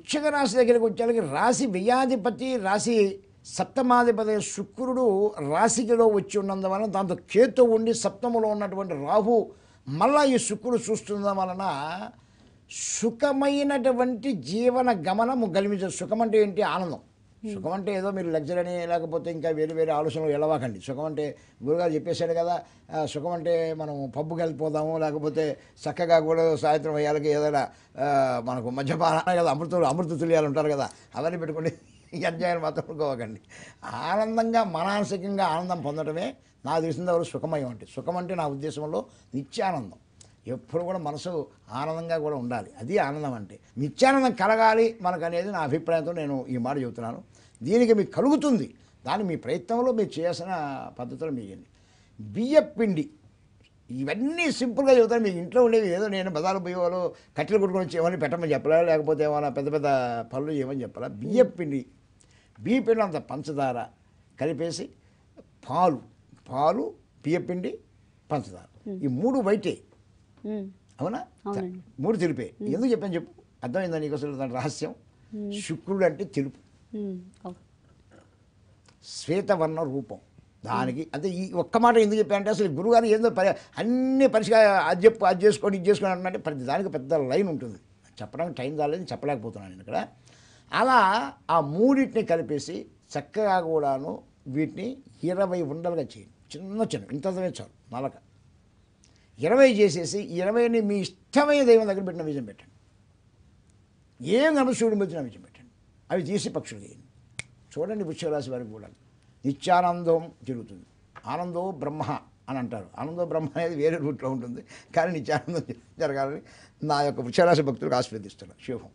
వృక్షక రాశి దగ్గరికి వచ్చేసరికి రాశి వ్యయాధిపతి రాశి సప్తమాధిపతి శుక్రుడు రాశికిలో వచ్చి ఉన్నందువలన దాంతో కేతు ఉండి సప్తములో ఉన్నటువంటి రాహు మళ్ళా ఈ శుక్రుడు చూస్తున్న వలన సుఖమైనటువంటి జీవన గమనము గలిమించే సుఖం అంటే ఏంటి ఆనందం సుఖం అంటే ఏదో మీరు లగ్జరీ అని లేకపోతే ఇంకా వేరే వేరే ఆలోచనలు వెళ్ళవాకండి సుఖం అంటే గురుగారు చెప్పేశాడు కదా సుఖం అంటే మనం పబ్బుకి వెళ్ళిపోదాము లేకపోతే చక్కగా కూడా సాయంత్రం అయ్యాలకి ఏదైనా మనకు మధ్యపాన కదా అమృత అమృత తులియాలు ఉంటారు కదా అవన్నీ పెట్టుకుని ఎంజాయ్ని మాత్రం అనుకోవకండి ఆనందంగా మానసికంగా ఆనందం పొందడమే నాకు తెలిసినంతవరకు సుఖమయం అంటే సుఖం అంటే నా ఉద్దేశంలో నిత్యానందం ఎప్పుడు కూడా మనసు ఆనందంగా కూడా ఉండాలి అది ఆనందం అంటే నిత్యానందం కలగాలి మనకు అనేది నా అభిప్రాయంతో నేను ఈ మాట చెబుతున్నాను దీనికి మీకు కలుగుతుంది దాన్ని మీ ప్రయత్నంలో మీరు చేసిన పద్ధతులు మీ బియ్య పిండి ఇవన్నీ సింపుల్గా చెబుతాను మీ ఇంట్లో ఉండేవి ఏదో నేను బజారు బియ్యవాళ్ళు కట్టెలు కొట్టుకొని వచ్చి ఏమని పెట్టమని చెప్పలే లేకపోతే ఏమైనా పెద్ద పెద్ద పనులు ఏమని చెప్పాలా బియ్య పిండి బియ్య పిండి అంత పంచదార కలిపేసి పాలు పాలు బియ్య పిండి పంచదార ఈ మూడు వైటే అవునా మూడు తెలిపే ఎందుకు చెప్పాను చెప్పు అర్థమైందా నీకు అసలు దాని రహస్యం శుక్రుడు అంటే తెలుపు శ్వేతవర్ణ రూపం దానికి అంటే ఈ ఒక్క మాట ఎందుకు చెప్పానంటే అసలు గురుగారు ఏందో పరి అన్ని పరిష్కార అది చెప్పు అది చేసుకొని ఇది చేసుకొని అంటే ప్రతి దానికి పెద్ద లైన్ ఉంటుంది చెప్పడానికి టైం కాలేదని చెప్పలేకపోతున్నాను నేను ఇక్కడ అలా ఆ మూడింటిని కలిపేసి చక్కగా కూడాను వీటిని ఇరవై ఉండలుగా చేయండి చిన్న చిన్న ఇంత చాలు నలక ఇరవై చేసేసి ఇరవైని మీ ఇష్టమైన దైవం దగ్గర పెట్టిన విజయం పెట్టండి ఏం నమస్సుడు పెట్టిన విజయం పెట్టండి అవి తీసి పక్షులు వేయండి చూడండి వృక్షరాశి వారికి కూడా నిత్యానందం జరుగుతుంది ఆనందో బ్రహ్మ అని అంటారు ఆనందో బ్రహ్మ అనేది వేరే రూట్లో ఉంటుంది కానీ నిత్యానందం జరగాలని నా యొక్క వృక్షరాశి భక్తులకు ఆస్వాదిస్తున్నాను శుభం